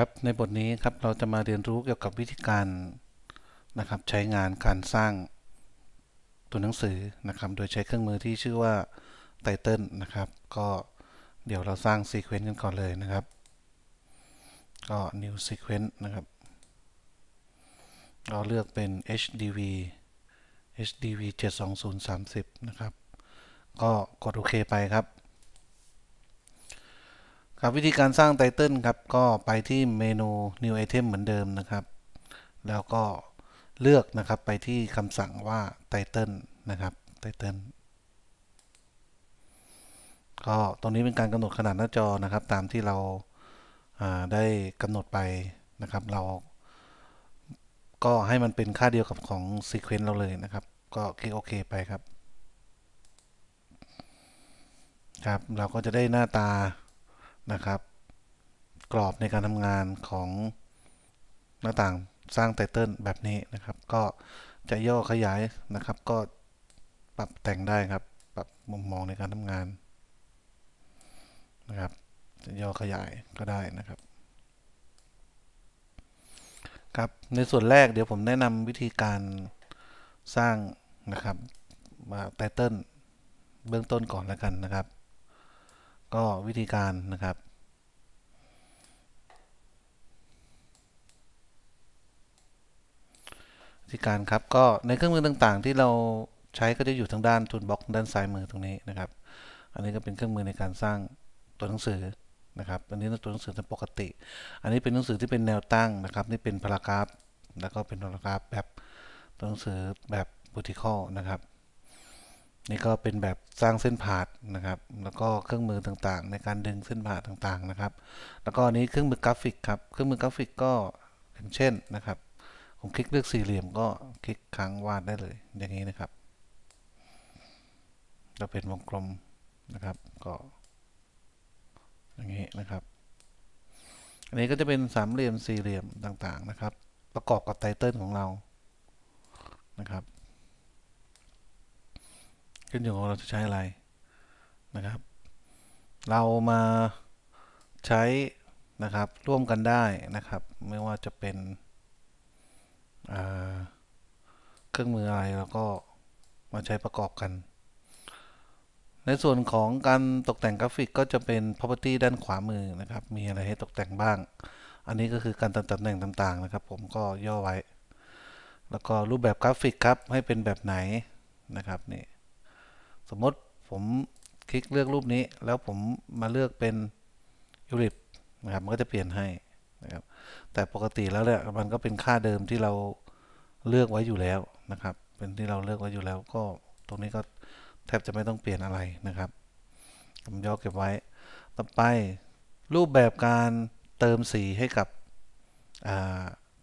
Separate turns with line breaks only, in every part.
ครับในบทนี้ครับเราจะมาเรียนรู้เกี่ยวกับวิธีการนะครับใช้งานการสร้างตัวหนังสือนะครับ โดยใช้เครื่องมือที่ชื่อว่าไตเติลนะครับก็เดี๋ยวเราสร้างซีเควนต์กันก่อนเลยนะครับ ก็ new sequence นะครับเราเลือกเป็น HDV HDV 72030 นะครับ ก็กดโอเคไปครับครับวิธีการสร้างไตเติลครับ ก็ไปที่เมนู new item เหมือนเดิมนะครับ แล้วก็เลือกนะครับไปที่คำสั่งว่าไตเติลนะครับไตเติลก็ตรงนี้เป็นการกำหนดขนาดหน้าจอนะครับ ตามที่เราาได้กำหนดไปนะครับเรา ก็ให้มันเป็นค่าเดียวกับของซีเควน c ์เราเลยนะครับ ก็คลิกโอเคไปครับครับ เราก็จะได้หน้าตานะครับกรอบในการทำงานของหน้าต่างสร้างไตเติลแบบนี้นะครับ ก็จะย่อขยายนะครับ ก็ปรับแต่งได้ครับ ปรับมุมมองในการทำงานนะครับ จะย่อขยายก็ได้นะครับครับ ในส่วนแรกเดี๋ยวผมแนะนำวิธีการสร้างนะครับมาไตเติลเบื้องต้นก่อนแล้วกันนะครับ ก็วิธีการนะครับวิการครับก็ในเครื่องมือต่างๆ ที่เราใช้ก็จะอยู่ทางด้านทูนบล็อกด้านซ้ายมือตรงนี้นะครับ อันนี้ก็เป็นเครื่องมือในการสร้างตัวหนังสือนะครับ อันนี้ตัวหนังสือัามปกติ อันนี้เป็นหนังสือที่เป็นแนวตั้งนะครับนี่เป็นพารากราฟแล้วก็เป็นพารากราฟแบบตัวหนังสือแบบบูติคอลนะครับนี่ก็เป็นแบบสร้างเส้นผ่านะครับแล้วก็เครื่องมือต่างๆ ในการดึงเส้นผ่าต่างๆนะครับ แล้วก็อันนี้เครื่องมือกราฟิกครับเครื่องมือกราฟิกก็อย่างเช่นนะครับผมคลิกเลือกสี่เหลี่ยมก็คลิกค้างวาดได้เลยอย่างนี้นะครับเราเป็นวงกลมนะครับก็อย่างนี้นะครับ อันนี้ก็จะเป็นสามเหลี่ยมสี่เหลี่ยมต่างๆนะครับ ประกอบกับไตเติลของเรานะครับ ขึ้นอยู่กับเราจะใช้อะไรนะครับ เรามาใช้นะครับร่วมกันได้นะครับ ไม่ว่าจะเป็นเครื่องมืออะไรแล้วก็มาใช้ประกอบกัน ในส่วนของการตกแต่งกราฟิกก็จะเป็น property ด้านขวามือนะครับ มีอะไรให้ตกแต่งบ้าง อันนี้ก็คือการตัดตำแหน่งต่างๆนะครับ ผมก็ย่อไว้ แล้วก็รูปแบบกราฟิกครับให้เป็นแบบไหนนะครับนี่ สมมติผมคลิกเลือกรูปนี้แล้วผมมาเลือกเป็นยูริปนะครับมันก็จะเปลี่ยนให้นะครับแต่ปกติแล้วเนี่ยมันก็เป็นค่าเดิมที่เราเลือกไว้อยู่แล้วนะครับ เป็นที่เราเลือกไว้อยู่แล้วก็ตรงนี้ก็แทบจะไม่ต้องเปลี่ยนอะไรนะครับผมย่อเก็บไว้ ต่อไปรูปแบบการเติมสีให้กับ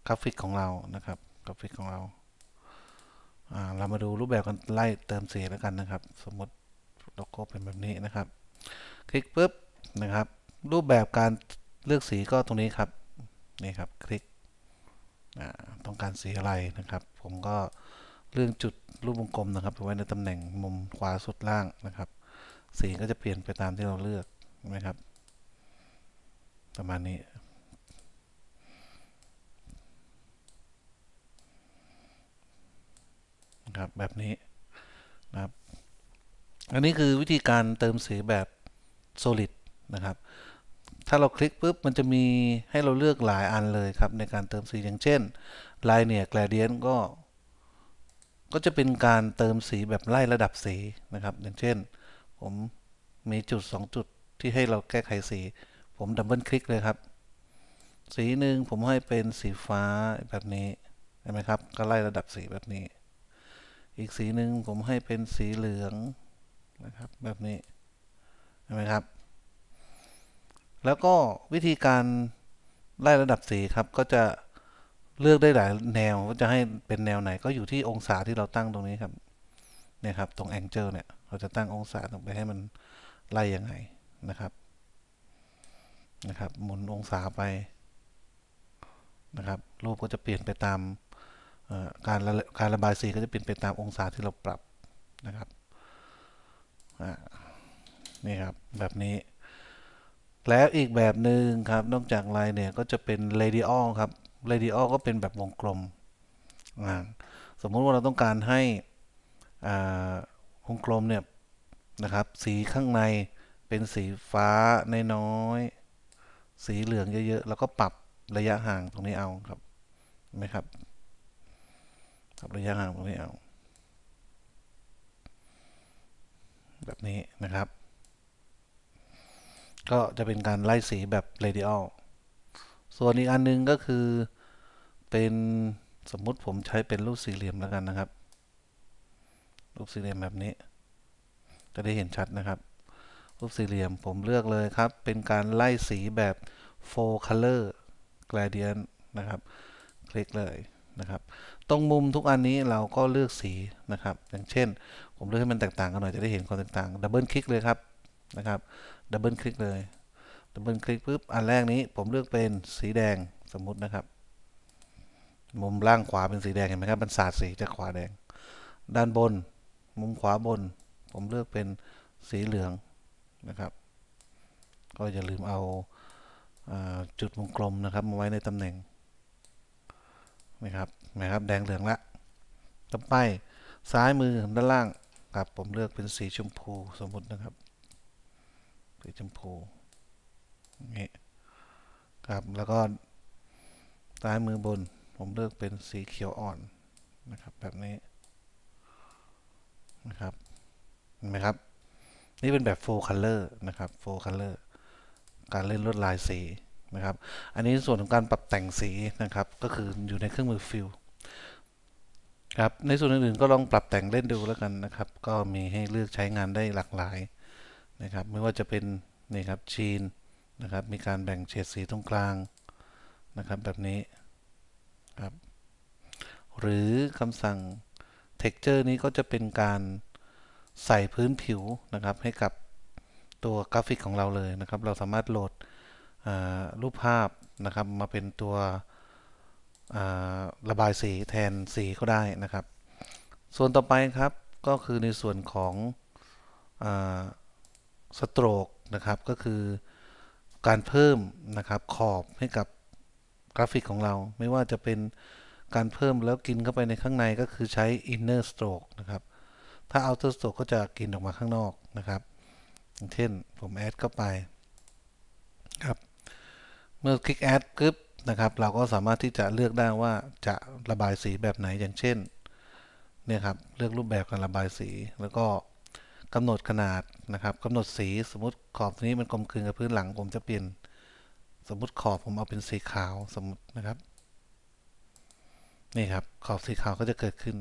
กราฟิกของเรานะครับกราฟิกของเราเรามาดูรูปแบบการไล่เติมสีแล้วกันนะครับ สมมติโลโก้เป็นแบบนี้นะครับ คลิกปุ๊บนะครับ รูปแบบการเลือกสีก็ตรงนี้ครับนี่ครับคลิกต้องการสีอะไรนะครับผมก็เรื่องจุดรูปวงกลมนะครับ ไว้ในตำแหน่งมุมขวาสุดล่างนะครับ สีก็จะเปลี่ยนไปตามที่เราเลือกนะครับประมาณนี้นะครับแบบนี้นะครับ อันนี้คือวิธีการเติมสีแบบ solid นะครับถ้าเราคลิกปุ๊บมันจะมีให้เราเลือกหลายอันเลยครับ ในการเติมสีอย่างเช่น ลายเนี่ยแกลเดียนก็ ก็จะเป็นการเติมสีแบบไล่ระดับสีนะครับ อย่างเช่น ผมมีจุด 2 จุดที่ให้เราแก้ไขสี ผมดับเบิลคลิกเลยครับ สีหนึ่งผมให้เป็นสีฟ้าแบบนี้เห็นไหมครับ ก็ไล่ระดับสีแบบนี้ อีกสีหนึ่งผมให้เป็นสีเหลืองนะครับ แบบนี้เห็นไหมครับแล้วก็วิธีการไล่ระดับสีครับ ก็จะเลือกได้หลายแนวว่าจะให้เป็นแนวไหน ก็อยู่ที่องศาที่เราตั้งตรงนี้ครับเนี่ยครับ ตรงแองเจอร์เนี่ย เราจะตั้งองศาลงไปให้มันไล่ยังไงนะครับ นะครับหมุนองศาไปนะครับรูปก็จะเปลี่ยนไปตามการการระบายสีก็จะเปลี่ยนไปตามองศาที่เราปรับนะครับนี่ครับ แบบนี้แล้วอีกแบบหนึ่งครับนอกจากไลน์เนี่ยก็จะเป็นเรดิออลครับเรดิออลก็เป็นแบบวงกลม สมมุติว่าเราต้องการให้วงกลมเนี่ยนะครับ สีข้างในเป็นสีฟ้านน้อย สีเหลืองเยอะๆแล้วก็ปรับระยะห่างตรงนี้เอาครับไหมครับปรับระยะห่างตรงนี้เอา แบบนี้นะครับก็จะเป็นการไล่สีแบบเรดิอัลส่วนอีกอันนึงก็คือ เป็นสมมุติผมใช้เป็นรูปสี่เหลี่ยมแล้วกันนะครับ รูปสี่เหลี่ยมแบบนี้ จะได้เห็นชัดนะครับ รูปสี่เหลี่ยมผมเลือกเลยครับ เป็นการไล่สีแบบ four color gradient นะครับคลิกเลยนะครับตรงมุมทุกอันนี้เราก็เลือกสีนะครับ อย่างเช่น ผมเลือกให้มันแตกต่างกันหน่อยจะได้เห็นความแตกต่างดับเบิลคลิกเลยครับนะครับดับเบิลคลิกเลยดับเบิลคลิกปุ๊บอันแรกนี้ผมเลือกเป็นสีแดงสมมุตินะครับ มุมล่างขวาเป็นสีแดงเห็นไหมครับมันสาดสีจากขวาแดง ด้านบน มุมขวาบน ผมเลือกเป็นสีเหลืองนะครับ ก็อย่าลืมเอาจุดวงกลมนะครับ มาไว้ในตำแหน่งนะครับนะครับแดงเหลืองละต่อไปซ้ายมือด้านล่างครับผมเลือกเป็นสีชมพูสมมตินะครับสีชมพูนี่ ครับ แล้วก็ซ้ายมือบนผมเลือกเป็นสีเขียวอ่อน นะครับ แบบนี้ นะครับ เห็นไหมครับ นี่เป็นแบบ full color นะครับ full color การเล่นลวดลายสีนะครับ อันนี้ส่วนของการปรับแต่งสีนะครับ ก็คืออยู่ในเครื่องมือฟิลครับ ในส่วนอื่นๆก็ลองปรับแต่งเล่นดูแล้วกันนะครับ ก็มีให้เลือกใช้งานได้หลากหลายนะครับไม่ว่าจะเป็นนี่ครับชีนนะครับมีการแบ่งเฉดสีตรงกลางนะครับแบบนี้ครับหรือคำสั่ง texture นี้ก็จะเป็นการใส่พื้นผิวนะครับให้กับตัวกราฟิกของเราเลยนะครับ เราสามารถโหลดรูปภาพนะครับมาเป็นตัวระบายสีแทนสีก็ได้นะครับ ส่วนต่อไปครับก็คือในส่วนของสโตรกนะครับก็คือการเพิ่มนะครับขอบให้กับกราฟิกของเราไม่ว่าจะเป็นการเพิ่มแล้วกินเข้าไปในข้างในก็คือใช้ inner stroke นะครับถ้า outer stroke ก็จะกินออกมาข้างนอกนะครับ อย่างเช่นผมแอดเข้าไปครับเมื่อคลิกแอดปึ๊บนะครับเราก็สามารถที่จะเลือกได้ว่าจะระบายสีแบบไหนอย่างเช่นเนี่ยครับเลือกรูปแบบการระบายสีแล้วก็กำหนดขนาดนะครับกำหนดสีสมมติขอบตนี้มันกลมกลืนกับพื้นหลังผมจะเปลี่ยนสมมติขอบผมเอาเป็นสีขาวสมมตินะครับนี่ครับ ขอบสีขาวก็จะเกิดขึ้น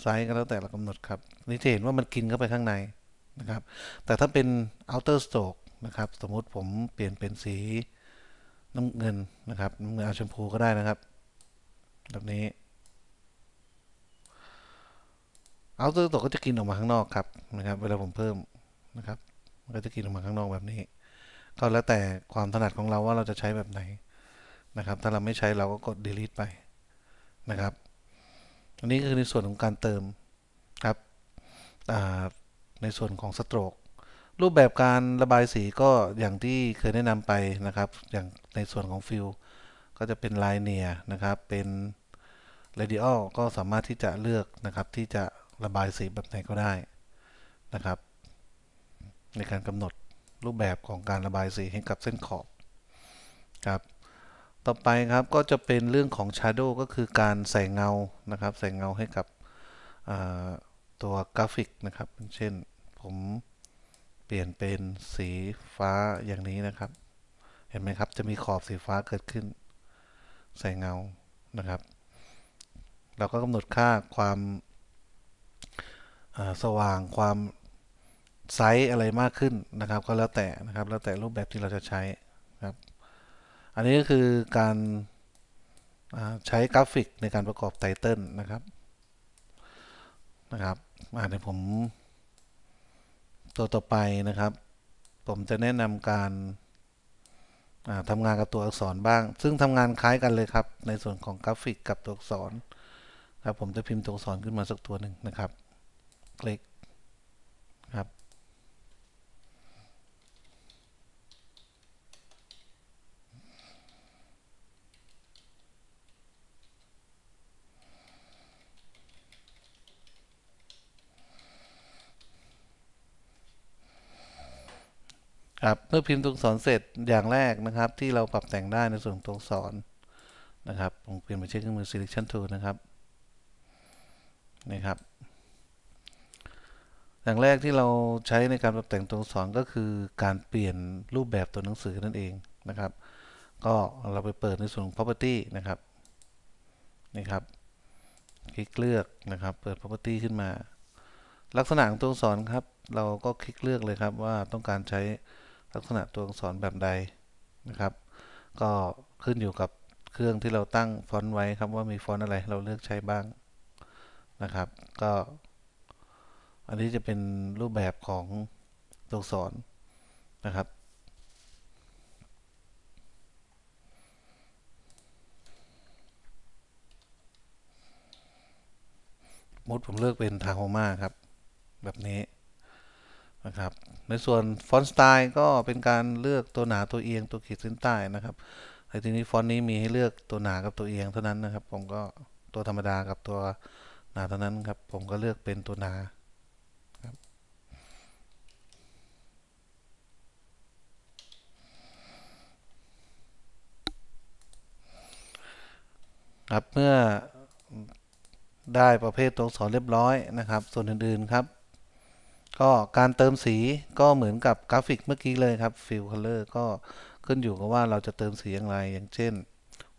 ไซส์ก็แล้วแต่เรากำหนดครับนี่จะเห็นว่ามันกินเข้าไปข้างในนะครับ แต่ถ้าเป็น outer stroke นะครับ สมมุติผมเปลี่ยนเป็นสีน้ำเงินนะครับน้ำเงินเอาชมพูก็ได้นะครับ แบบนี้ outer stroke ก็จะกินออกมาข้างนอกครับนะครับเวลาผมเพิ่มนะครับมันก็จะกินออกมาข้างนอกแบบนี้ ก็แล้วแต่ความถนัดของเราว่าเราจะใช้แบบไหนนะครับ ถ้าเราไม่ใช้เราก็กด delete ไปนะครับ อันนี้คือในส่วนของการเติมครับในส่วนของสโตรกรูปแบบการระบายสีก็อย่างที่เคยแนะนำไปนะครับอย่างในส่วนของฟิลก็จะเป็นลายเนียนะครับเป็นเรดิโอลก็สามารถที่จะเลือกนะครับที่จะระบายสีแบบไหนก็ได้นะครับในการกำหนดรูปแบบของการระบายสีให้กับเส้นขอบครับต่อไปครับก็จะเป็นเรื่องของ Shadow ก็คือการใส่เงานะครับใส่เงาให้กับตัวกราฟิกนะครับ เช่น ผมเปลี่ยนเป็นสีฟ้าอย่างนี้นะครับ เห็นไหมครับจะมีขอบสีฟ้าเกิดขึ้นใส่เงานะครับ เราก็กำหนดค่าความสว่างความไซส์อะไรมากขึ้นนะครับ ก็แล้วแต่นะครับแล้วแต่รูปแบบที่เราจะใช้ครับ อันนี้ก็คือการใช้กราฟิกในการประกอบไตเติลนะครับนะครับอ่าเดี๋ยวผมตัวต่อไปนะครับ ผมจะแนะนำการทำงานกับตัวอักษรบ้าง ซึ่งทำงานคล้ายกันเลยครับ ในส่วนของกราฟิกกับตัวอักษรครับผมจะพิมพ์ตัวอักษรขึ้นมาสักตัวหนึ่งนะครับคลิกครับเมื่อพิมพ์ตัวอักษรเสร็จอย่างแรกนะครับ ที่เราปรับแต่งได้ในส่วนตัวอักษรนะครับผมเปลี่ยนไปใช้เครื่องมือ selection tool นะครับนี่ครับอย่างแรกที่เราใช้ในการปรับแต่งตัวอักษรก็คือ การเปลี่ยนรูปแบบตัวหนังสือนั่นเองนะครับ ก็เราไปเปิดในส่วน property นะครับนี่ครับ คลิกเลือกนะครับเปิด property ขึ้นมา ลักษณะของตัวอักษรครับ เราก็คลิกเลือกเลยครับว่าต้องการใช้ลักษณะตัวอักษรแบบใดนะครับ ก็ขึ้นอยู่กับเครื่องที่เราตั้งฟอนต์ไว้ครับว่ามีฟอนต์อะไรเราเลือกใช้บ้างนะครับก็อันนี้จะเป็นรูปแบบของตัวอักษรนะครับมุดผมเลือกเป็นทาโฮมาครับแบบนี้นะครับในส่วนฟอนต์สไตล์ก็เป็นการเลือกตัวหนาตัวเอียงตัวขีดเส้นใต้นะครับอ้ที่นี้ฟอนต์นี้มีให้เลือกตัวหนากับตัวเอียงเท่านั้นนะครับ ผมก็ตัวธรรมดากับตัวหนาเท่านั้นครับผมก็เลือกเป็นตัวหนาครับเมื่อได้ประเภทตัวอักษรเรียบร้อยนะครับ ส่วนอื่นๆครับก็การเติมสีก็เหมือนกับกราฟิกเมื่อกี้เลยครับฟิลคัลเลอร์ก็ขึ้นอยู่กับว่าเราจะเติมสีอย่างไรอย่างเช่น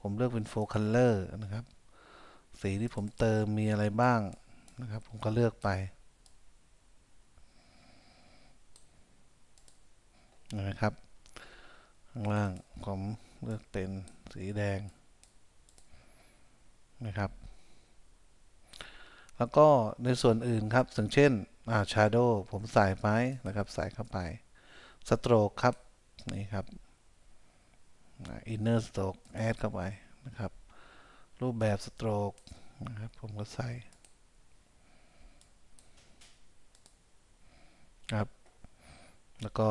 ผมเลือกเป็นโฟคัลเลอร์นะครับ สีที่ผมเติมมีอะไรบ้างนะครับผมก็เลือกไปนะครับข้างล่างผมเลือกเป็นสีแดงนะครับ แล้วก็ในส่วนอื่นครับอย่างเช่นอ่า shadow ผมใส่ไปนะครับ ใส่เข้าไป stroke ครับนี่ครับ inner stroke add เข้าไปนะครับ รูปแบบ stroke นะครับผมก็ใส่ ครับ แล้วก็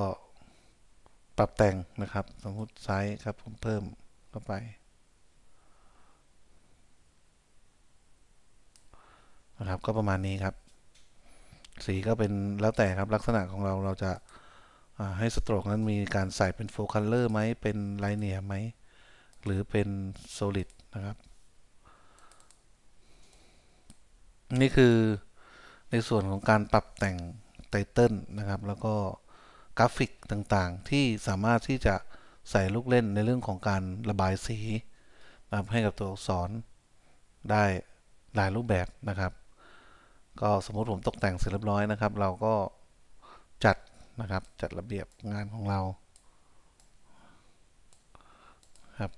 ปรับแต่งนะครับ สมมติไซส์ครับผมเพิ่มเข้าไป นะครับก็ประมาณนี้ครับสีก็เป็นแล้วแต่ครับลักษณะของเราเราจะให้สโตรกนั้นมีการใส่เป็นโฟคัลเลอร์ไหมเป็นไลเนียไหมหรือเป็นโซลิดนะครับ นี่คือในส่วนของการปรับแต่งไตเติลนะครับ แล้วก็กราฟิกต่างๆ ที่สามารถที่จะใส่ลูกเล่นในเรื่องของการระบายสีให้กับตัวอักษรได้หลายรูปแบบนะครับก็สมมติผมตกแต่งเสร็จเรียบร้อยนะครับ เราก็จัดนะครับ จัดระเบียบงานของเรา ครับ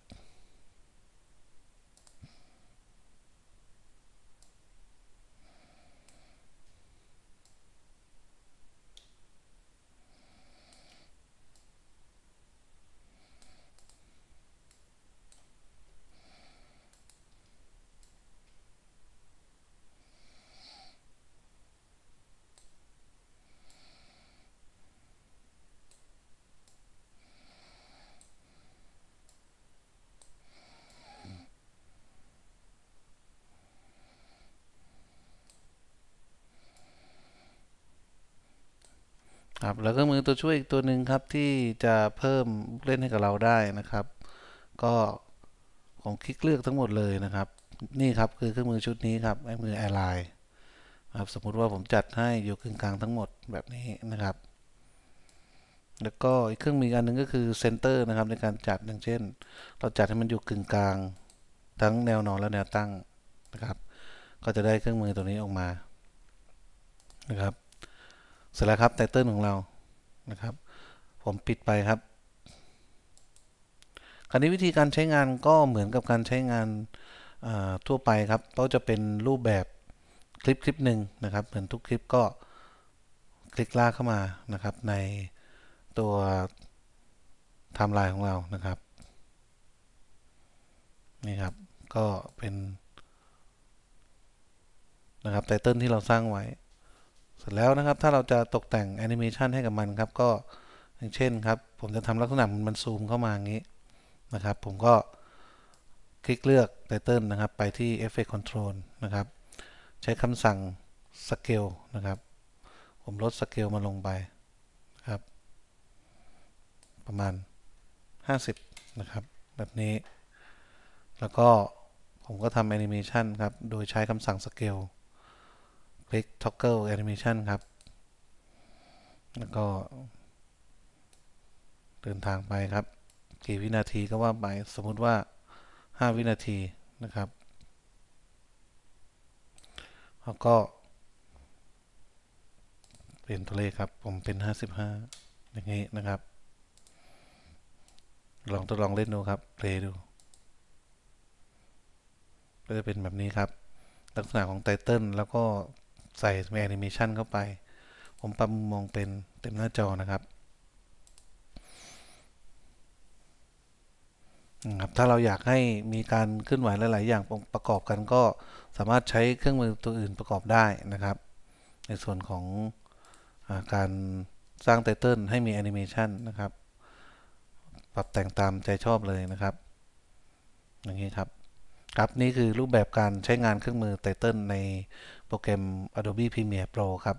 ครับแล้วก็มือตัวช่วยอีกตัวหนึ่งครับที่จะเพิ่มเล่นให้กับเราได้นะครับ ก็ผมคลิกเลือกทั้งหมดเลยนะครับ นี่ครับคือเครื่องมือชุดนี้ครับไอ้มือแอร์ไลน์ครับสมมุติว่าผมจัดให้อยู่กึ่งกลางทั้งหมดแบบนี้นะครับ แล้วก็อีกเครื่องมืออันนึงก็คือเซนเตอร์นะครับ ในการจัดอย่างเช่น เราจัดให้มันอยู่กึ่งกลางทั้งแนวนอนและแนวตั้งนะครับ ก็จะได้เครื่องมือตัวนี้ออกมานะครับเสร็จแล้วครับไตเติลของเรา นะครับ ผมปิดไปครับ คราวนี้วิธีการใช้งานก็เหมือนกับการใช้งานทั่วไปครับ ก็จะเป็นรูปแบบคลิปคลิปหนึ่งนะครับ เหมือนทุกคลิปก็คลิกลากเข้ามา นะครับ ในตัวไทม์ไลน์ของเรา นะครับ นี่ครับ ก็เป็น นะครับ ไตเติลที่เราสร้างไว้ร็จแล้วนะครับถ้าเราจะตกแต่งแอนิเมชันให้กับมันครับ ก็อย่างเช่นครับผมจะทำลักษณะมันซูมเข้ามาอย่างนี้นะครับ ผมก็คลิกเลือกไตเติลนะครับ ไปที่ Effect Control นะครับ ใช้คำสั่ง Scale นะครับ ผมลดสเกลมาลงไป ครับ ประมาณ 50 นะครับ แบบนี้ แล้วก็ผมก็ทำแอนิเมชันครับ โดยใช้คำสั่งสเกลคลิก toggle animation ครับ แล้วก็เดินทางไปครับ กี่วินาทีก็ว่าไปสมมุติว่า 5 วินาทีนะครับ แล้วก็ เปลี่ยนตัวเลขครับผมเป็น 55 อย่างนี้นะครับ ลองทดลองเล่นดูครับเ่นดู ก็จะเป็นแบบนี้ครับ ลักษณะของไตเติลแล้วก็ใส่แอนิเมชันเข้าไป ผมปรับมุมมองเป็นเต็มหน้าจอนะครับครับ ถ้าเราอยากให้มีการเคลื่อนไหวหลาย ๆ อย่างประกอบกันก็สามารถใช้เครื่องมือตัวอื่นประกอบได้นะครับ ในส่วนของอการสร้างไตเติลให้มีแอนิเมชันนะครับ ปรับแต่งตามใจชอบเลยนะครับอย่างนี้ครับ ครับ นี่คือรูปแบบการใช้งานเครื่องมือไตเติลในโปรแกรม Adobe Premiere Pro ครับ